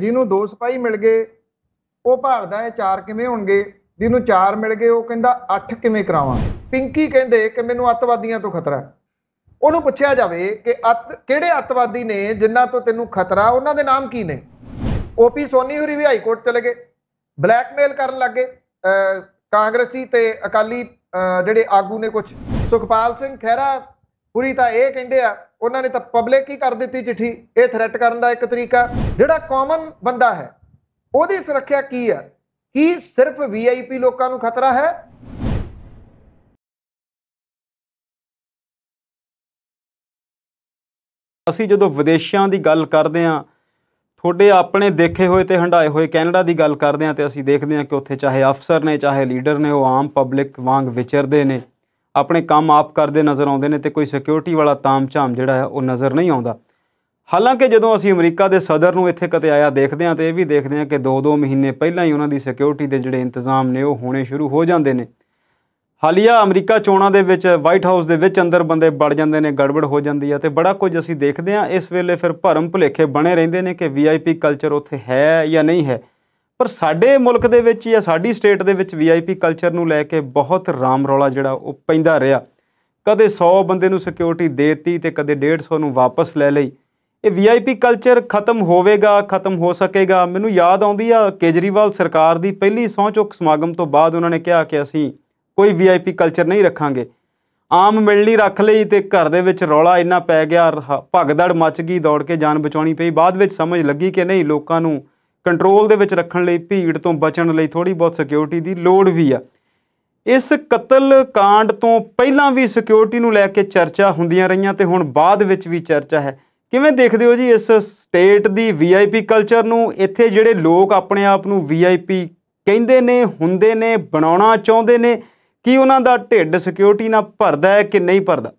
ਜਿਹਨੂੰ ਦੋ ਸਿਪਾਹੀ ਮਿਲ ਗਏ ਉਹ ਭਾਲਦਾ ਹੈ ਚਾਰ ਕਿਵੇਂ ਹੋਣਗੇ ਜਿਹਨੂੰ ਚਾਰ ਮਿਲ ਗਏ ਉਹ ਕਹਿੰਦਾ ਅੱਠ ਕਿਵੇਂ ਕਰਾਵਾਂ ਪਿੰਕੀ ਕਹਿੰਦੇ ਕਿ ਮੈਨੂੰ ਅੱਤਵਾਦੀਆਂ ਤੋਂ ਖਤਰਾ ਹੈ ਉਹਨੂੰ ਪੁੱਛਿਆ ਜਾਵੇ ਕਿ ਅੱਤ ਕਿਹੜੇ ਅੱਤਵਾਦੀ ਨੇ ਜਿਨ੍ਹਾਂ ਤੋਂ ਤੈਨੂੰ ਖਤਰਾ ਉਹਨਾਂ ਦੇ ਨਾਮ ਕੀ ਨੇ ਓਪੀ ਸੋਨੀ ਹੋਰੀ ਵੀ ਹਾਈ ਕੋਰਟ ਚਲੇ ਗਏ ਬਲੈਕਮੇਲ ਕਰਨ ਲੱਗੇ ਕਾਂਗਰਸੀ ਤੇ ਅਕਾਲੀ ਜਿਹੜੇ ਆਗੂ ਨੇ ਕੁਝ ਸੁਖਪਾਲ ਸਿੰਘ ਖਹਿਰਾ ਪੂਰੀ ਤਾਂ ਇਹ ਕਹਿੰਦੇ ਆ ਉਹਨਾਂ ਨੇ ਤਾਂ ਪਬਲਿਕ ਹੀ ਕਰ ਦਿੱਤੀ ਚਿੱਠੀ ਇਹ ਥ੍ਰੈਟ ਕਰਨ ਦਾ ਇੱਕ ਤਰੀਕਾ ਜਿਹੜਾ ਕਾਮਨ ਬੰਦਾ ਹੈ ਉਹਦੀ ਸੁਰੱਖਿਆ ਕੀ ਹੈ ਕੀ ਸਿਰਫ ਵੀਆਈਪੀ ਲੋਕਾਂ ਨੂੰ ਖਤਰਾ ਹੈ ਅਸੀਂ ਜਦੋਂ ਵਿਦੇਸ਼ਾਂ ਦੀ ਗੱਲ ਕਰਦੇ ਆਂ ਥੋੜੇ ਆਪਣੇ ਦੇਖੇ ਹੋਏ ਤੇ ਹੰਡਾਏ ਹੋਏ ਕੈਨੇਡਾ ਦੀ ਗੱਲ ਕਰਦੇ ਆਂ ਤੇ ਅਸੀਂ ਦੇਖਦੇ ਆਂ ਕਿ ਉੱਥੇ ਚਾਹੇ ਅਫਸਰ ਨੇ ਚਾਹੇ ਲੀਡਰ ਨੇ ਉਹ ਆਮ ਪਬਲਿਕ ਵਾਂਗ ਵਿਚਰਦੇ ਨੇ ਆਪਣੇ ਕੰਮ ਆਪ ਕਰਦੇ ਨਜ਼ਰ ਆਉਂਦੇ ਨੇ ਤੇ ਕੋਈ ਸਿਕਿਉਰਿਟੀ ਵਾਲਾ ਤਾਮਝਾਮ ਜਿਹੜਾ ਹੈ ਉਹ ਨਜ਼ਰ ਨਹੀਂ ਆਉਂਦਾ ਹਾਲਾਂਕਿ ਜਦੋਂ ਅਸੀਂ ਅਮਰੀਕਾ ਦੇ ਸਦਰ ਨੂੰ ਇੱਥੇ ਕਤੇ ਆਇਆ ਦੇਖਦੇ ਹਾਂ ਤੇ ਇਹ ਵੀ ਦੇਖਦੇ ਹਾਂ ਕਿ 2-2 ਮਹੀਨੇ ਪਹਿਲਾਂ ਹੀ ਉਹਨਾਂ ਦੀ ਸਿਕਿਉਰਿਟੀ ਦੇ ਜਿਹੜੇ ਇੰਤਜ਼ਾਮ ਨੇ ਉਹ ਹੋਣੇ ਸ਼ੁਰੂ ਹੋ ਜਾਂਦੇ ਨੇ ਹਾਲੀਆ ਅਮਰੀਕਾ ਚੋਣਾਂ ਦੇ ਵਿੱਚ ਵਾਈਟ ਹਾਊਸ ਦੇ ਵਿੱਚ ਅੰਦਰ ਬੰਦੇ ਵੜ ਜਾਂਦੇ ਨੇ ਗੜਬੜ ਹੋ ਜਾਂਦੀ ਹੈ ਤੇ ਬੜਾ ਕੁਝ ਅਸੀਂ ਦੇਖਦੇ ਹਾਂ ਇਸ ਵੇਲੇ ਫਿਰ ਭਰਮ ਭੁਲੇਖੇ ਬਣੇ ਰਹਿੰਦੇ ਨੇ ਕਿ ਵੀਆਈਪੀ ਕਲਚਰ ਉੱਥੇ ਹੈ ਜਾਂ ਨਹੀਂ ਹੈ ਪਰ ਸਾਡੇ ਮੁਲਕ ਦੇ ਵਿੱਚ ਜਾਂ ਸਾਡੀ ਸਟੇਟ ਦੇ ਵਿੱਚ ਵੀਆਈਪੀ ਕਲਚਰ ਨੂੰ ਲੈ ਕੇ ਬਹੁਤ ਰਾਮ ਰੌਲਾ ਜਿਹੜਾ ਉਹ ਪੈਂਦਾ ਰਿਹਾ ਕਦੇ 100 ਬੰਦੇ ਨੂੰ ਸਿਕਿਉਰਿਟੀ ਦੇਤੀ ਤੇ ਕਦੇ 150 ਨੂੰ ਵਾਪਸ ਲੈ ਲਈ ਇਹ ਵੀਆਈਪੀ ਕਲਚਰ ਖਤਮ ਹੋਵੇਗਾ ਖਤਮ ਹੋ ਸਕੇਗਾ ਮੈਨੂੰ ਯਾਦ ਆਉਂਦੀ ਆ ਕੇਜਰੀਵਾਲ ਸਰਕਾਰ ਦੀ ਪਹਿਲੀ ਸੌਂ ਸਮਾਗਮ ਤੋਂ ਬਾਅਦ ਉਹਨਾਂ ਨੇ ਕਿਹਾ ਕਿ ਅਸੀਂ ਕੋਈ ਵੀਆਈਪੀ ਕਲਚਰ ਨਹੀਂ ਰੱਖਾਂਗੇ ਆਮ ਮਿਲਣੀ ਰੱਖ ਲਈ ਤੇ ਘਰ ਦੇ ਵਿੱਚ ਰੌਲਾ ਇੰਨਾ ਪੈ ਗਿਆ ਭਗਦੜ ਮਚ ਗਈ ਦੌੜ ਕੇ ਜਾਨ ਬਚਾਉਣੀ ਪਈ ਬਾਅਦ ਵਿੱਚ ਸਮਝ ਲੱਗੀ ਕਿ ਨਹੀਂ ਲੋਕਾਂ ਨੂੰ ਕੰਟਰੋਲ ਦੇ ਵਿੱਚ ਰੱਖਣ ਲਈ ਭੀੜ ਤੋਂ ਬਚਣ ਲਈ ਥੋੜੀ ਬਹੁਤ ਸਿਕਿਉਰਿਟੀ ਦੀ ਲੋੜ ਵੀ ਆ ਇਸ ਕਤਲ ਕਾਂਡ ਤੋਂ ਪਹਿਲਾਂ ਵੀ ਸਿਕਿਉਰਿਟੀ ਨੂੰ ਲੈ ਕੇ ਚਰਚਾ ਹੁੰਦੀਆਂ ਰਹੀਆਂ ਤੇ ਹੁਣ ਬਾਅਦ ਵਿੱਚ ਵੀ ਚਰਚਾ ਹੈ ਕਿਵੇਂ ਦੇਖਦੇ ਹੋ ਜੀ ਇਸ ਸਟੇਟ ਦੀ ਵੀਆਈਪੀ ਕਲਚਰ ਨੂੰ ਇੱਥੇ ਜਿਹੜੇ ਲੋਕ ਆਪਣੇ ਆਪ ਨੂੰ ਵੀਆਈਪੀ ਕਹਿੰਦੇ ਨੇ ਹੁੰਦੇ ਨੇ ਬਣਾਉਣਾ ਚਾਹੁੰਦੇ ਨੇ ਕੀ ਉਹਨਾਂ ਦਾ ਢਿੱਡ ਸਿਕਿਉਰਿਟੀ ਨਾਲ ਭਰਦਾ ਹੈ ਕਿ ਨਹੀਂ ਭਰਦਾ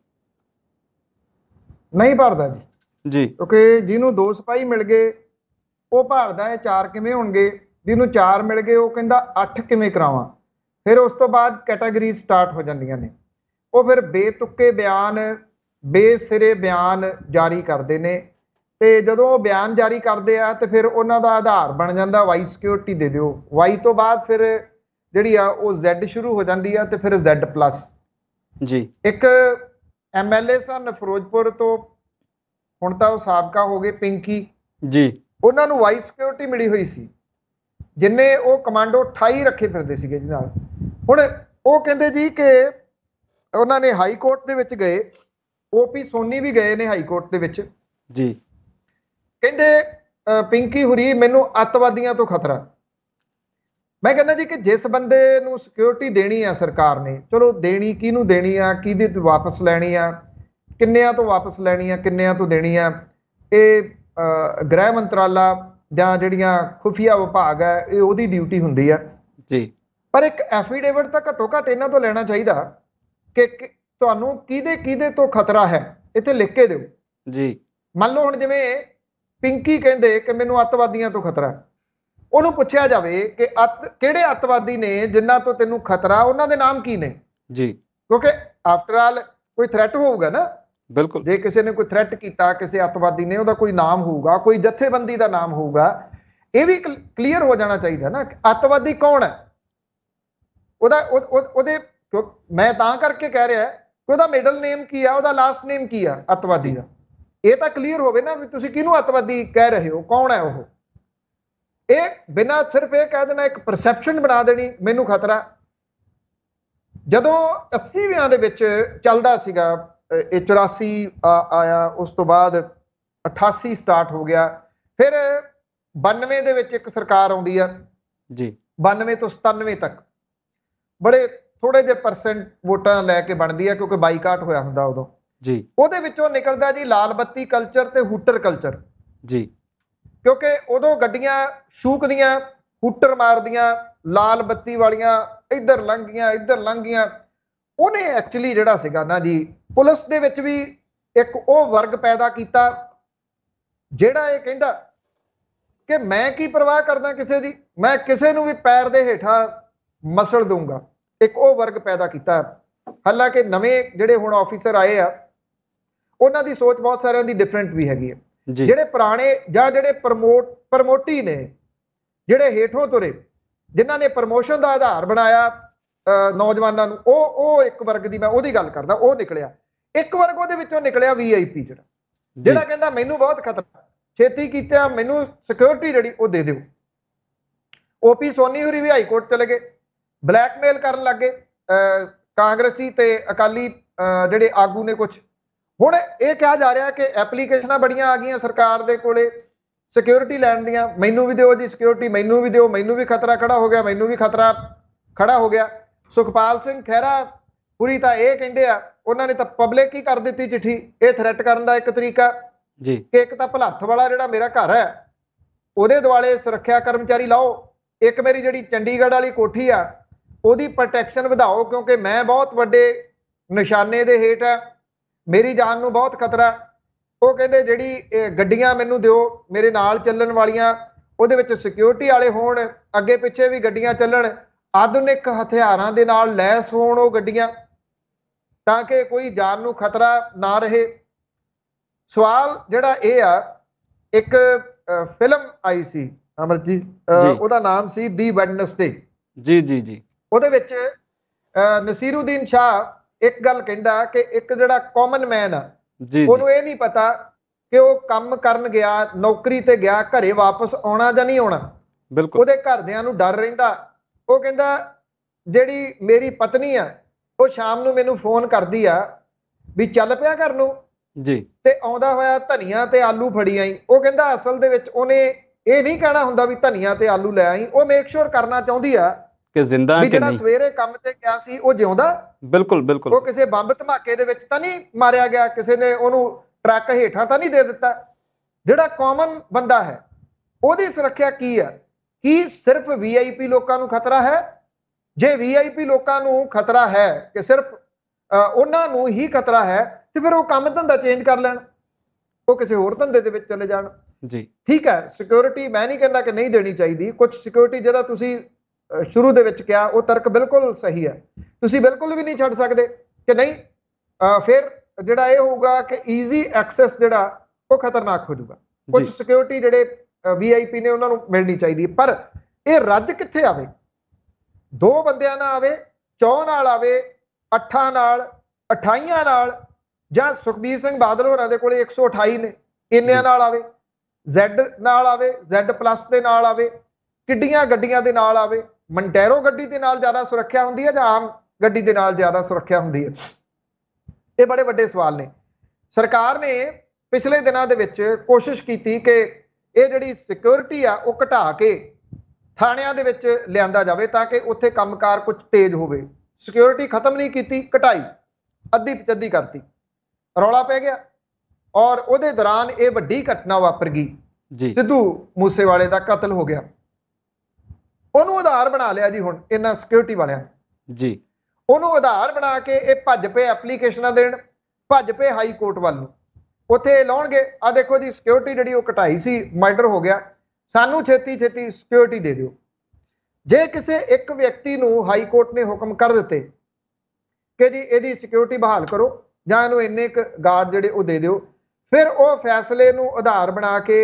ਨਹੀਂ ਭਰਦਾ ਜੀ ਜੀ ਕਿਉਂਕਿ ਜਿਹਨੂੰ ਦੋ ਸਪਾਈ ਮਿਲ ਗਏ ਉਹ ਭਾਲਦਾ ਇਹ ਚਾਰ ਕਿਵੇਂ ਹੋਣਗੇ ਜਿਹਨੂੰ ਚਾਰ ਮਿਲ ਗਏ ਉਹ ਕਹਿੰਦਾ ਅੱਠ ਕਿਵੇਂ ਕਰਾਵਾਂ ਫਿਰ ਉਸ ਤੋਂ ਬਾਅਦ ਕੈਟਾਗਰੀ ਸਟਾਰਟ ਹੋ ਜਾਂਦੀਆਂ ਨੇ ਉਹ ਫਿਰ ਬੇਤੁੱਕੇ ਬਿਆਨ ਬੇਸਿਰੇ ਬਿਆਨ ਜਾਰੀ ਕਰਦੇ ਨੇ ਤੇ ਜਦੋਂ ਉਹ ਬਿਆਨ ਜਾਰੀ ਕਰਦੇ ਆ ਤੇ ਫਿਰ ਉਹਨਾਂ ਦਾ ਆਧਾਰ ਬਣ ਜਾਂਦਾ ਵਾਈ ਸਿਕਿਉਰਿਟੀ ਦੇ ਦਿਓ ਵਾਈ ਤੋਂ ਬਾਅਦ ਫਿਰ ਜਿਹੜੀ ਆ ਉਹ ਜ਼ੈਡ ਸ਼ੁਰੂ ਹੋ ਜਾਂਦੀ ਆ ਤੇ ਫਿਰ ਜ਼ੈਡ ਪਲੱਸ ਜੀ ਇੱਕ ਐਮਐਲਏ ਸਨ ਫਿਰੋਜ਼ਪੁਰ ਤੋਂ ਹੁਣ ਤਾਂ ਉਹ ਸਾਬਕਾ ਹੋ ਗਏ ਪਿੰਕੀ ਜੀ ਉਹਨਾਂ ਨੂੰ ਵਾਈ ਸਿਕਿਉਰਿਟੀ ਮਿਲੀ ਹੋਈ ਸੀ ਜਿੰਨੇ ਉਹ ਕਮਾਂਡੋ 28 ਰੱਖੇ ਫਿਰਦੇ ਸੀਗੇ ਜੀ ਨਾਲ ਹੁਣ ਉਹ ਕਹਿੰਦੇ ਜੀ ਕਿ ਉਹਨਾਂ ਨੇ ਹਾਈ ਕੋਰਟ ਦੇ ਵਿੱਚ ਗਏ ਓਪੀ ਸੋਨੀ ਵੀ ਗਏ ਨੇ ਹਾਈ ਕੋਰਟ ਦੇ ਵਿੱਚ ਜੀ ਕਹਿੰਦੇ ਪਿੰਕੀ ਹੁਰੀ ਮੈਨੂੰ ਅਤਵਾਦੀਆਂ ਤੋਂ ਖਤਰਾ ਮੈਂ ਕਹਿੰਦਾ ਜੀ ਕਿ ਜਿਸ ਬੰਦੇ ਨੂੰ ਸਿਕਿਉਰਿਟੀ ਦੇਣੀ ਆ ਸਰਕਾਰ ਨੇ ਚਲੋ ਦੇਣੀ ਕਿਹਨੂੰ ਦੇਣੀ ਆ ਕਿਹਦੇ ਤੋਂ ਵਾਪਸ ਲੈਣੀ ਆ ਕਿੰਨਿਆਂ ਤੋਂ ਵਾਪਸ ਲੈਣੀ ਆ ਕਿੰਨਿਆਂ ਤੋਂ ਦੇਣੀ ਆ ਇਹ ਗ੍ਰਹਿ ਮੰਤਰਾਲਾ ਜਾਂ ਜਿਹੜੀਆਂ ਖੁਫੀਆ ਵਿਭਾਗ ਹੈ ਇਹ ਉਹਦੀ ਡਿਊਟੀ ਹੁੰਦੀ ਆ ਜੀ ਪਰ ਇੱਕ ਐਫੀਡੇਵਿਟ ਤਾਂ ਘੱਟੋ ਘੱਟ ਇਹਨਾਂ ਤੋਂ ਲੈਣਾ ਚਾਹੀਦਾ ਕਿ ਤੁਹਾਨੂੰ ਕਿਹਦੇ ਕਿਹਦੇ ਤੋਂ ਖਤਰਾ ਹੈ ਇੱਥੇ ਲਿਖ ਕੇ ਦਿਓ ਜੀ ਮੰਨ ਲਓ ਹੁਣ ਜਿਵੇਂ ਪਿੰਕੀ ਕਹਿੰਦੇ ਕਿ ਮੈਨੂੰ ਅੱਤਵਾਦੀਆਂ ਤੋਂ ਖਤਰਾ ਹੈ ਉਹਨੂੰ ਪੁੱਛਿਆ ਜਾਵੇ ਕਿ ਅੱਤ ਕਿਹੜੇ ਅੱਤਵਾਦੀ ਨੇ ਜਿਨ੍ਹਾਂ ਤੋਂ ਤੈਨੂੰ ਖਤਰਾ ਉਹਨਾਂ ਦੇ ਨਾਮ ਕੀ ਨੇ ਜੀ ਕਿਉਂਕਿ ਆਫਟਰ ਆਲ ਕੋਈ ਥ੍ਰੈਟ ਹੋਊਗਾ ਨਾ ਬਿਲਕੁਲ ਜੇ ਕਿਸੇ ਨੇ ਕੋਈ ਥ੍ਰੈਟ ਕੀਤਾ ਕਿਸੇ ਅਤਵਾਦੀ ਨੇ ਉਹਦਾ ਕੋਈ ਨਾਮ ਹੋਊਗਾ ਕੋਈ ਜਥੇਬੰਦੀ ਦਾ ਨਾਮ ਹੋਊਗਾ ਇਹ ਵੀ ਕਲੀਅਰ ਹੋ ਜਾਣਾ ਚਾਹੀਦਾ ਨਾ ਅਤਵਾਦੀ ਕੌਣ ਹੈ ਉਹਦਾ ਉਹਦੇ ਮੈਂ ਤਾਂ ਕਰਕੇ ਕਹਿ ਰਿਹਾ ਕਿ ਉਹਦਾ ਮਿਡਲ ਨੇਮ ਕੀ ਆ ਉਹਦਾ ਲਾਸਟ ਨੇਮ ਕੀ ਆ ਅਤਵਾਦੀ ਦਾ ਇਹ ਤਾਂ ਕਲੀਅਰ ਹੋਵੇ ਨਾ ਵੀ ਤੁਸੀਂ ਕਿਹਨੂੰ ਅਤਵਾਦੀ ਕਹਿ ਰਹੇ ਹੋ ਕੌਣ ਹੈ ਉਹ ਇਹ ਬਿਨਾਂ ਸਿਰਫ ਇਹ ਕਹਿ ਦੇਣਾ ਇੱਕ ਪਰਸੈਪਸ਼ਨ ਬਣਾ ਦੇਣੀ ਮੈਨੂੰ ਖਤਰਾ ਜਦੋਂ 80ਵਿਆਂ ਦੇ ਵਿੱਚ ਚੱਲਦਾ ਸੀਗਾ ਇਹ 84 ਆਇਆ ਉਸ ਤੋਂ ਬਾਅਦ 88 ਸਟਾਰਟ ਹੋ ਗਿਆ ਫਿਰ 92 ਦੇ ਵਿੱਚ ਇੱਕ ਸਰਕਾਰ ਆਉਂਦੀ ਆ ਜੀ 92 ਤੋਂ 97 ਤੱਕ ਬੜੇ ਥੋੜੇ ਜਿਹੇ ਪਰਸੈਂਟ ਵੋਟਾਂ ਲੈ ਕੇ ਬਣਦੀ ਆ ਕਿਉਂਕਿ ਬਾਈਕਾਟ ਹੋਇਆ ਹੁੰਦਾ ਉਦੋਂ ਜੀ ਉਹਦੇ ਵਿੱਚੋਂ ਨਿਕਲਦਾ ਜੀ ਲਾਲ ਬੱਤੀ ਕਲਚਰ ਤੇ ਹੂਟਰ ਕਲਚਰ ਜੀ ਕਿਉਂਕਿ ਉਦੋਂ ਗੱਡੀਆਂ ਸ਼ੂਕਦੀਆਂ ਹੂਟਰ ਮਾਰਦੀਆਂ ਲਾਲ ਬੱਤੀ ਵਾਲੀਆਂ ਇੱਧਰ ਲੰਘੀਆਂ ਇੱਧਰ ਲੰਘੀਆਂ ਉਹਨੇ ਐਕਚੁਅਲੀ ਜਿਹੜਾ ਸੀਗਾ ਨਾ ਜੀ ਪੁਲਿਸ ਦੇ ਵਿੱਚ ਵੀ ਇੱਕ ਉਹ ਵਰਗ ਪੈਦਾ ਕੀਤਾ ਜਿਹੜਾ ਇਹ ਕਹਿੰਦਾ ਕਿ ਮੈਂ ਕੀ ਪਰਵਾਹ ਕਰਦਾ ਕਿਸੇ ਦੀ ਮੈਂ ਕਿਸੇ ਨੂੰ ਵੀ ਪੈਰ ਦੇ ਹੇਠਾਂ ਮਸਲ ਦੂੰਗਾ ਇੱਕ ਉਹ ਵਰਗ ਪੈਦਾ ਕੀਤਾ ਹਾਲਾਂਕਿ ਨਵੇਂ ਜਿਹੜੇ ਹੁਣ ਆਫੀਸਰ ਆਏ ਆ ਉਹਨਾਂ ਦੀ ਸੋਚ ਬਹੁਤ ਸਾਰਿਆਂ ਦੀ ਡਿਫਰੈਂਟ ਵੀ ਹੈਗੀ ਹੈ ਜਿਹੜੇ ਪੁਰਾਣੇ ਜਾਂ ਜਿਹੜੇ ਪ੍ਰਮੋਟ ਪ੍ਰਮੋਟੀ ਨੇ ਜਿਹੜੇ ਹੇਠੋਂ ਤੁਰੇ ਜਿਨ੍ਹਾਂ ਨੇ ਪ੍ਰਮੋਸ਼ਨ ਦਾ ਆਧਾਰ ਬਣਾਇਆ ਨੌਜਵਾਨਾਂ ਨੂੰ ਉਹ ਉਹ ਇੱਕ ਵਰਗ ਦੀ ਮੈਂ ਉਹਦੀ ਗੱਲ ਕਰਦਾ ਉਹ ਨਿਕਲਿਆ ਇੱਕ ਵਰਗ ਉਹਦੇ ਵਿੱਚੋਂ ਨਿਕਲਿਆ ਵੀਆਈਪੀ ਜਿਹੜਾ ਜਿਹੜਾ ਕਹਿੰਦਾ ਮੈਨੂੰ ਬਹੁਤ ਖਤਰਾ ਛੇਤੀ ਕੀਤਾ ਮੈਨੂੰ ਸਿਕਿਉਰਿਟੀ ਜਿਹੜੀ ਉਹ ਦੇ ਦਿਓ ਓਪੀ ਸੋਨੀ ਹੋਰੀ ਵੀ ਹਾਈ ਕੋਰਟ ਚਲੇ ਗਏ ਬਲੈਕਮੇਲ ਕਰਨ ਲੱਗੇ ਕਾਂਗਰਸੀ ਤੇ ਅਕਾਲੀ ਜਿਹੜੇ ਆਗੂ ਨੇ ਕੁਝ ਹੁਣ ਇਹ ਕਿਹਾ ਜਾ ਰਿਹਾ ਕਿ ਐਪਲੀਕੇਸ਼ਨਾਂ ਬੜੀਆਂ ਆ ਗਈਆਂ ਸਰਕਾਰ ਦੇ ਕੋਲੇ ਸਿਕਿਉਰਿਟੀ ਲੈਣ ਦੀਆਂ ਮੈਨੂੰ ਵੀ ਦਿਓ ਜੀ ਸਿਕਿਉਰਿਟੀ ਮੈਨੂੰ ਵੀ ਦਿਓ ਮੈਨੂੰ ਵੀ ਖਤਰਾ ਖੜਾ ਹੋ ਗਿਆ ਮੈਨੂੰ ਵੀ ਖਤਰਾ ਖੜਾ ਹੋ ਗਿਆ ਸੁਖਪਾਲ ਸਿੰਘ ਖਹਿਰਾ ਪੂਰੀ ਤਾਂ ਇਹ ਕਹਿੰਦੇ ਆ ਉਹਨਾਂ ਨੇ ਤਾਂ ਪਬਲਿਕ ਹੀ ਕਰ ਦਿੱਤੀ ਚਿੱਠੀ ਇਹ ਥ੍ਰੈਟ ਕਰਨ ਦਾ ਇੱਕ ਤਰੀਕਾ ਜੀ ਕਿ ਇੱਕ ਤਾਂ ਭਲੱਥ ਵਾਲਾ ਜਿਹੜਾ ਮੇਰਾ ਘਰ ਹੈ ਉਹਦੇ ਦੁਆਲੇ ਸੁਰੱਖਿਆ ਕਰਮਚਾਰੀ ਲਾਓ ਇੱਕ ਮੇਰੀ ਜਿਹੜੀ ਚੰਡੀਗੜ੍ਹ ਵਾਲੀ ਕੋਠੀ ਆ ਉਹਦੀ ਪ੍ਰੋਟੈਕਸ਼ਨ ਵਧਾਓ ਕਿਉਂਕਿ ਮੈਂ ਬਹੁਤ ਵੱਡੇ ਨਿਸ਼ਾਨੇ ਦੇ ਹੇਠ ਆ ਮੇਰੀ ਜਾਨ ਨੂੰ ਬਹੁਤ ਖਤਰਾ ਉਹ ਕਹਿੰਦੇ ਜਿਹੜੀ ਗੱਡੀਆਂ ਮੈਨੂੰ ਦਿਓ ਮੇਰੇ ਨਾਲ ਚੱਲਣ ਵਾਲੀਆਂ ਉਹਦੇ ਵਿੱਚ ਸਿਕਿਉਰਿਟੀ ਵਾਲੇ ਹੋਣ ਅੱਗੇ ਪਿੱਛੇ ਵੀ ਗੱਡੀਆਂ ਚੱਲਣ ਆਧੁਨਿਕ ਹਥਿਆਰਾਂ ਦੇ ਨਾਲ ਲੈਸ ਹੋਣ ਉਹ ਗੱਡੀਆਂ ਤਾਂ ਕਿ ਕੋਈ ਜਾਨ ਨੂੰ ਖਤਰਾ ਨਾ ਰਹੇ ਸਵਾਲ ਜਿਹੜਾ ਇਹ ਆ ਇੱਕ ਫਿਲਮ ਆਈ ਸੀ ਅਮਰ ਜੀ ਉਹਦਾ ਨਾਮ ਸੀ ਦੀ ਵੈਡਨਸਡੇ ਜੀ ਜੀ ਜੀ ਉਹਦੇ ਵਿੱਚ ਨਸੀਰੁਦੀਨ ਸ਼ਾਹ ਇੱਕ ਗੱਲ ਕਹਿੰਦਾ ਕਿ ਇੱਕ ਜਿਹੜਾ ਕਾਮਨ ਮੈਨ ਆ ਉਹਨੂੰ ਇਹ ਨਹੀਂ ਪਤਾ ਕਿ ਉਹ ਕੰਮ ਕਰਨ ਗਿਆ ਨੌਕਰੀ ਤੇ ਗਿਆ ਘਰੇ ਵਾਪਸ ਆਉਣਾ ਜਾਂ ਨਹੀਂ ਆਉਣਾ ਬਿਲਕੁਲ ਉਹਦੇ ਘਰਦਿਆਂ ਨੂੰ ਡਰ ਰਹਿੰਦਾ ਉਹ ਕਹਿੰਦਾ ਜਿਹੜੀ ਮੇਰੀ ਪਤਨੀ ਆ ਉਹ ਸ਼ਾਮ ਨੂੰ ਮੈਨੂੰ ਫੋਨ ਕਰਦੀ ਆ ਵੀ ਚੱਲ ਪਿਆ ਘਰ ਨੂੰ ਜੀ ਤੇ ਆਉਂਦਾ ਹੋਇਆ ਧਨੀਆ ਤੇ ਆਲੂ ਫੜੀ ਆਈ ਉਹ ਕਹਿੰਦਾ ਅਸਲ ਦੇ ਵਿੱਚ ਉਹਨੇ ਇਹ ਨਹੀਂ ਕਹਿਣਾ ਹੁੰਦਾ ਵੀ ਧਨੀਆ ਤੇ ਆਲੂ ਲੈ ਆਈ ਉਹ ਮੇਕ ਸ਼ੋਰ ਕਰਨਾ ਚਾਹੁੰਦੀ ਆ ਕਿ ਜ਼ਿੰਦਾ ਕਿ ਨਹੀਂ ਜਿਹੜਾ ਸਵੇਰੇ ਕੰਮ ਤੇ ਗਿਆ ਸੀ ਉਹ ਜਿਉਂਦਾ ਬਿਲਕੁਲ ਬਿਲਕੁਲ ਉਹ ਕਿਸੇ ਬੰਬ ਧਮਾਕੇ ਦੇ ਵਿੱਚ ਤਾਂ ਨਹੀਂ ਮਾਰਿਆ ਗਿਆ ਕਿਸੇ ਨੇ ਉਹਨੂੰ ਟਰੱਕ ਹੇਠਾਂ ਤਾਂ ਨਹੀਂ ਦੇ ਦਿੱਤਾ ਜਿਹੜਾ ਕਾਮਨ ਬੰਦਾ ਹੈ ਉਹਦੀ ਸੁਰੱਖਿਆ ਕੀ ਹੈ ਕੀ ਸਿਰਫ ਵੀਆਈਪੀ ਲੋਕਾਂ ਨੂੰ ਖਤਰਾ ਹੈ ਜੇ ਵੀਆਈਪੀ ਲੋਕਾਂ ਨੂੰ ਖਤਰਾ ਹੈ ਕਿ ਸਿਰਫ ਉਹਨਾਂ ਨੂੰ ਹੀ ਖਤਰਾ ਹੈ ਤੇ ਫਿਰ ਉਹ ਕੰਮ ਧੰਦਾ ਚੇਂਜ ਕਰ ਲੈਣ ਉਹ ਕਿਸੇ ਹੋਰ ਧੰਦੇ ਦੇ ਵਿੱਚ ਚਲੇ ਜਾਣ ਜੀ ਠੀਕ ਹੈ ਸਿਕਿਉਰਿਟੀ ਮੈਂ ਨਹੀਂ ਕਹਿੰਦਾ ਕਿ ਨਹੀਂ ਦੇਣੀ ਚਾਹੀਦੀ ਕੁਝ ਸਿਕਿਉਰਿਟੀ ਜਿਹੜਾ ਤੁਸੀਂ ਸ਼ੁਰੂ ਦੇ ਵਿੱਚ ਕਿਹਾ ਉਹ ਤਰਕ ਬਿਲਕੁਲ ਸਹੀ ਹੈ ਤੁਸੀਂ ਬਿਲਕੁਲ ਵੀ ਨਹੀਂ ਛੱਡ ਸਕਦੇ ਕਿ ਨਹੀਂ ਫਿਰ ਜਿਹੜਾ ਇਹ ਹੋਊਗਾ ਕਿ ਈਜ਼ੀ ਐਕਸੈਸ ਜਿਹੜਾ ਉਹ ਖਤਰਨਾਕ ਹੋ ਜਾਊਗਾ ਕੁਝ ਸਿਕਿਉਰਿਟੀ ਜਿਹੜੇ ਵੀਆਈਪੀ ਨੇ ਉਹਨਾਂ ਨੂੰ ਮਿਲਣੀ ਚਾਹੀਦੀ ਪਰ ਇਹ ਰੱਜ ਕਿੱਥੇ ਆਵੇ ਦੋ ਬੰਦਿਆਂ ਨਾਲ ਆਵੇ ਚੌ ਨਾਲ ਆਵੇ ਅੱਠਾਂ ਨਾਲ ਅਠਾਈਆਂ ਨਾਲ ਜਾਂ ਸੁਖਬੀਰ ਸਿੰਘ ਬਾਦਲ ਹੋਰਾਂ ਦੇ ਕੋਲੇ 128 ਨੇ ਇੰਨਿਆਂ ਨਾਲ ਆਵੇ Z ਨਾਲ ਆਵੇ Z+ ਦੇ ਨਾਲ ਆਵੇ ਕਿੱਡੀਆਂ ਗੱਡੀਆਂ ਦੇ ਨਾਲ ਆਵੇ ਮੰਟੈਰੋ ਗੱਡੀ ਦੇ ਨਾਲ ਜ਼ਿਆਦਾ ਸੁਰੱਖਿਆ ਹੁੰਦੀ ਹੈ ਜਾਂ ਆਮ ਗੱਡੀ ਦੇ ਨਾਲ ਜ਼ਿਆਦਾ ਸੁਰੱਖਿਆ ਹੁੰਦੀ ਹੈ ਇਹ ਬੜੇ ਵੱਡੇ ਸਵਾਲ ਨੇ ਸਰਕਾਰ ਨੇ ਪਿਛਲੇ ਦਿਨਾਂ ਦੇ ਵਿੱਚ ਕੋਸ਼ਿਸ਼ ਕੀਤੀ ਕਿ ਇਹ ਜਿਹੜੀ ਸਿਕਿਉਰਿਟੀ ਆ ਉਹ ਘਟਾ ਕੇ ਥਾਣਿਆਂ ਦੇ ਵਿੱਚ ਲਿਆਂਦਾ ਜਾਵੇ ਤਾਂ ਕਿ ਉੱਥੇ ਕੰਮਕਾਰ ਕੁਝ ਤੇਜ਼ ਹੋਵੇ ਸਿਕਿਉਰਿਟੀ ਖਤਮ ਨਹੀਂ ਕੀਤੀ ਕਟਾਈ ਅੱਧੀ ਪਚੱਦੀ ਕਰਤੀ ਰੌਲਾ ਪੈ ਗਿਆ ਔਰ ਉਹਦੇ ਦੌਰਾਨ ਇਹ ਵੱਡੀ ਘਟਨਾ ਵਾਪਰ ਗਈ ਜੀ ਸਿੱਧੂ ਮੂਸੇਵਾਲੇ ਦਾ ਕਤਲ ਹੋ ਗਿਆ ਉਹਨੂੰ ਆਧਾਰ ਬਣਾ ਲਿਆ ਜੀ ਹੁਣ ਇਹਨਾਂ ਸਿਕਿਉਰਿਟੀ ਵਾਲਿਆਂ ਜੀ ਉਹਨੂੰ ਆਧਾਰ ਬਣਾ ਕੇ ਇਹ ਭੱਜ ਪਏ ਐਪਲੀਕੇਸ਼ਨਾਂ ਦੇਣ ਭੱਜ ਪਏ ਹਾਈ ਕੋਰਟ ਵੱਲ ਨੂੰ ਉੱਥੇ ਲਾਉਣਗੇ ਆ ਦੇਖੋ ਜੀ ਸਿਕਿਉਰਿਟੀ ਜਿਹੜੀ ਉਹ ਘਟਾਈ ਸੀ ਮਰਡਰ ਹੋ ਗਿਆ ਸਾਨੂੰ ਛੇਤੀ ਛੇਤੀ ਸਿਕਿਉਰਿਟੀ ਦੇ ਦਿਓ ਜੇ ਕਿਸੇ ਇੱਕ ਵਿਅਕਤੀ ਨੂੰ ਹਾਈ ਕੋਰਟ ਨੇ ਹੁਕਮ ਕਰ ਦਿੱਤੇ ਕਿ ਜੀ ਇਹਦੀ ਸਿਕਿਉਰਿਟੀ ਬਹਾਲ ਕਰੋ ਜਾਂ ਇਹਨੂੰ ਇੰਨੇ ਇੱਕ ਗਾਰਡ ਜਿਹੜੇ ਉਹ ਦੇ ਦਿਓ ਫਿਰ ਉਹ ਫੈਸਲੇ ਨੂੰ ਆਧਾਰ ਬਣਾ ਕੇ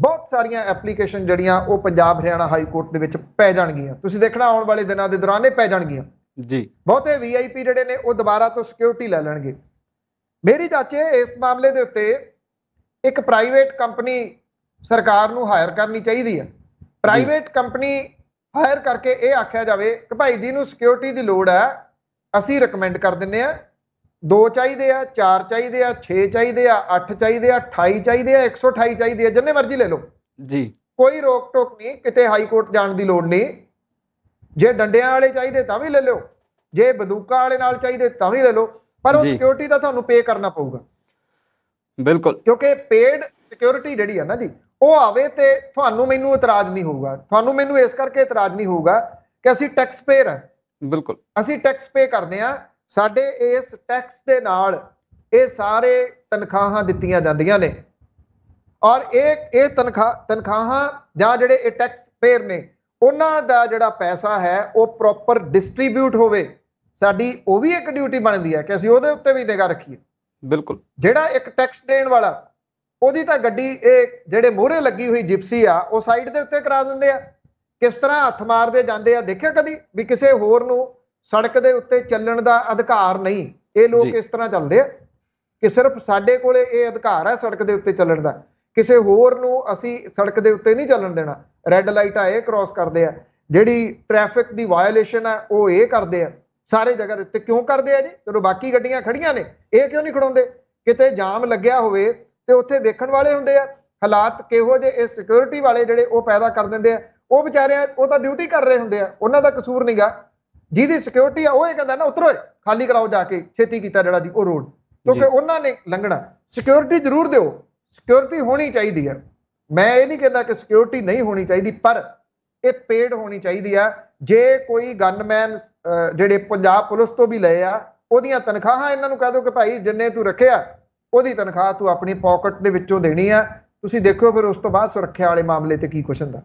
ਬਹੁਤ ਸਾਰੀਆਂ ਐਪਲੀਕੇਸ਼ਨ ਜਿਹੜੀਆਂ ਉਹ ਪੰਜਾਬ ਹਰਿਆਣਾ ਹਾਈ ਕੋਰਟ ਦੇ ਵਿੱਚ ਪੈ ਜਾਣਗੀਆਂ ਤੁਸੀਂ ਦੇਖਣਾ ਆਉਣ ਵਾਲੇ ਦਿਨਾਂ ਦੇ ਦੌਰਾਨ ਇਹ ਪੈ ਜਾਣਗੀਆਂ ਜੀ ਬਹੁਤੇ ਵੀਆਈਪੀ ਜਿਹੜੇ ਨੇ ਉਹ ਦੁਬਾਰਾ ਤੋਂ ਸਿਕਿਉਰਿਟੀ ਲੈ ਲੈਣਗੇ ਮੇਰੀ ਚਾਚੇ ਇਸ ਮਾਮਲੇ ਦੇ ਉੱਤੇ ਇੱਕ ਪ੍ਰਾਈਵੇਟ ਕੰਪਨੀ ਸਰਕਾਰ ਨੂੰ ਹਾਇਰ ਕਰਨੀ ਚਾਹੀਦੀ ਹੈ ਪ੍ਰਾਈਵੇਟ ਕੰਪਨੀ ਹਾਇਰ ਕਰਕੇ ਇਹ ਆਖਿਆ ਜਾਵੇ ਕਿ ਭਾਈ ਜੀ ਨੂੰ ਸਿਕਿਉਰਿਟੀ ਦੀ ਲੋੜ ਹੈ ਅਸੀਂ ਰეკਮੈਂਡ ਕਰ ਦਿੰਨੇ ਆ ਦੋ ਚਾਹੀਦੇ ਆ ਚਾਰ ਚਾਹੀਦੇ ਆ 6 ਚਾਹੀਦੇ ਆ 8 ਚਾਹੀਦੇ ਆ 28 ਚਾਹੀਦੇ ਆ 128 ਚਾਹੀਦੇ ਆ ਜਿੰਨੇ ਮਰਜ਼ੀ ਲੈ ਲਓ ਜੀ ਕੋਈ ਰੋਕ ਟੋਕ ਨਹੀਂ ਕਿਤੇ ਹਾਈ ਕੋਰਟ ਜਾਣ ਦੀ ਲੋੜ ਨਹੀਂ ਜੇ ਡੰਡਿਆਂ ਵਾਲੇ ਚਾਹੀਦੇ ਤਾਂ ਵੀ ਲੈ ਲਿਓ ਜੇ ਬੰਦੂਕਾਂ ਵਾਲੇ ਨਾਲ ਚਾਹੀਦੇ ਤਾਂ ਵੀ ਲੈ ਲਓ ਪਰ ਉਹ ਸਿਕਿਉਰਿਟੀ ਦਾ ਤੁਹਾਨੂੰ ਪੇ ਕਰਨਾ ਪਊਗਾ ਬਿਲਕੁਲ ਕਿਉਂਕਿ ਪੇਡ ਸਿਕਿਉਰਿਟੀ ਜਿਹੜੀ ਆ ਨਾ ਜੀ ਉਹ ਆਵੇ ਤੇ ਤੁਹਾਨੂੰ ਮੈਨੂੰ ਇਤਰਾਜ਼ ਨਹੀਂ ਹੋਊਗਾ ਤੁਹਾਨੂੰ ਮੈਨੂੰ ਇਸ ਕਰਕੇ ਇਤਰਾਜ਼ ਨਹੀਂ ਹੋਊਗਾ ਕਿ ਅਸੀਂ ਟੈਕਸ ਪੇਅਰ ਹਾਂ ਬਿਲਕੁਲ ਅਸੀਂ ਟੈਕਸ ਪੇ ਕਰਦੇ ਹਾਂ ਸਾਡੇ ਇਸ ਟੈਕਸ ਦੇ ਨਾਲ ਇਹ ਸਾਰੇ ਤਨਖਾਹਾਂ ਦਿੱਤੀਆਂ ਜਾਂਦੀਆਂ ਨੇ ਔਰ ਇਹ ਇਹ ਤਨਖਾਹ ਤਨਖਾਹਾਂ ਜਾਂ ਜਿਹੜੇ ਇਹ ਟੈਕਸ ਪੇਅਰ ਨੇ ਉਹਨਾਂ ਦਾ ਜਿਹੜਾ ਪੈਸਾ ਹੈ ਉਹ ਪ੍ਰੋਪਰ ਡਿਸਟ੍ਰੀਬਿਊਟ ਹੋਵੇ ਸਾਡੀ ਉਹ ਵੀ ਇੱਕ ਡਿਊਟੀ ਬਣਦੀ ਹੈ ਕਿ ਅਸੀਂ ਉਹਦੇ ਉੱਤੇ ਵੀ ਨਿਗਾਹ ਰੱਖੀਏ ਬਿਲਕੁਲ ਜਿਹੜਾ ਇੱਕ ਟੈਕਸ ਦੇਣ ਵਾਲਾ ਉਹਦੀ ਤਾਂ ਗੱਡੀ ਇਹ ਜਿਹੜੇ ਮੋਹਰੇ ਲੱਗੀ ਹੋਈ ਜਿਪਸੀ ਆ ਉਹ ਸਾਈਡ ਦੇ ਉੱਤੇ ਕਰਾ ਦਿੰਦੇ ਆ ਕਿਸ ਤਰ੍ਹਾਂ ਹੱਥ ਮਾਰਦੇ ਜਾਂਦੇ ਆ ਦੇਖਿਆ ਕਦੀ ਵੀ ਕਿਸੇ ਹੋਰ ਨੂੰ ਸੜਕ ਦੇ ਉੱਤੇ ਚੱਲਣ ਦਾ ਅਧਿਕਾਰ ਨਹੀਂ ਇਹ ਲੋਕ ਇਸ ਤਰ੍ਹਾਂ ਚੱਲਦੇ ਆ ਕਿ ਸਿਰਫ ਸਾਡੇ ਕੋਲੇ ਇਹ ਅਧਿਕਾਰ ਹੈ ਸੜਕ ਦੇ ਉੱਤੇ ਚੱਲਣ ਦਾ ਕਿਸੇ ਹੋਰ ਨੂੰ ਅਸੀਂ ਸੜਕ ਦੇ ਉੱਤੇ ਨਹੀਂ ਚੱਲਣ ਦੇਣਾ ਰੈੱਡ ਲਾਈਟ ਆ ਇਹ ਕ੍ਰਾਸ ਕਰਦੇ ਆ ਜਿਹੜੀ ਟ੍ਰੈਫਿਕ ਦੀ ਵਾਇਓਲੇਸ਼ਨ ਆ ਉਹ ਇਹ ਕਰਦੇ ਆ ਸਾਰੇ ਜਗ੍ਹਾ ਦੇ ਉੱਤੇ ਕਿਉਂ ਕਰਦੇ ਆ ਜੀ ਜਦੋਂ ਬਾਕੀ ਗੱਡੀਆਂ ਖੜੀਆਂ ਨੇ ਇਹ ਕਿਉਂ ਨਹੀਂ ਖੜਾਉਂਦੇ ਕਿਤੇ ਜਾਮ ਲੱਗਿਆ ਹੋਵੇ ਤੇ ਉੱਥੇ ਵੇਖਣ ਵਾਲੇ ਹੁੰਦੇ ਆ ਹਾਲਾਤ ਕਿਹੋ ਜਿਹੇ ਇਹ ਸਿਕਿਉਰਿਟੀ ਵਾਲੇ ਜਿਹੜੇ ਉਹ ਪੈਦਾ ਕਰ ਦਿੰਦੇ ਆ ਉਹ ਵਿਚਾਰੇ ਉਹ ਤਾਂ ਡਿਊਟੀ ਕਰ ਰਹੇ ਹੁੰਦੇ ਆ ਉਹਨਾਂ ਦਾ ਕਸੂਰ ਨਹੀਂਗਾ ਜਿਹਦੀ ਸਿਕਿਉਰਿਟੀ ਆ ਉਹ ਇਹ ਕਹਿੰਦਾ ਨਾ ਉਤਰੋ ਖਾਲੀ ਕਰਾਓ ਜਾ ਕੇ ਛੇਤੀ ਕੀਤਾ ਜਿਹੜਾ ਦੀ ਉਹ ਰੋਡ ਕਿਉਂਕਿ ਉਹਨਾਂ ਨੇ ਲੰਘਣਾ ਸਿਕਿਉਰਿਟੀ ਜ਼ਰੂਰ ਦਿਓ ਸਿਕਿਉਰਿਟੀ ਹੋਣੀ ਚਾਹੀਦੀ ਆ ਮੈਂ ਇਹ ਨਹੀਂ ਕਹਿੰਦਾ ਕਿ ਸਿਕਿਉਰਿਟੀ ਨਹੀਂ ਹੋਣੀ ਚਾਹੀਦੀ ਪਰ ਇਹ ਪੇਡ ਹੋਣੀ ਚਾਹੀਦੀ ਆ ਜੇ ਕੋਈ ਗਨਮੈਨ ਜਿਹੜੇ ਪੰਜਾਬ ਪੁਲਿਸ ਤੋਂ ਵੀ ਲਏ ਆ ਉਹਦੀਆਂ ਤਨਖਾਹਾਂ ਇਹਨਾਂ ਨੂੰ ਕਹਿ ਦਿਓ ਕਿ ਭਾਈ ਜਿੰਨੇ ਤੂੰ ਰੱਖਿਆ ਉਹਦੀ ਤਨਖਾਹ ਤੂੰ ਆਪਣੀ ਪਾਕਟ ਦੇ ਵਿੱਚੋਂ ਦੇਣੀ ਆ ਤੁਸੀਂ ਦੇਖੋ ਫਿਰ ਉਸ ਤੋਂ ਬਾਅਦ ਸੁਰੱਖਿਆ ਵਾਲੇ ਮਾਮਲੇ ਤੇ ਕੀ ਕੁਛ ਹੁੰਦਾ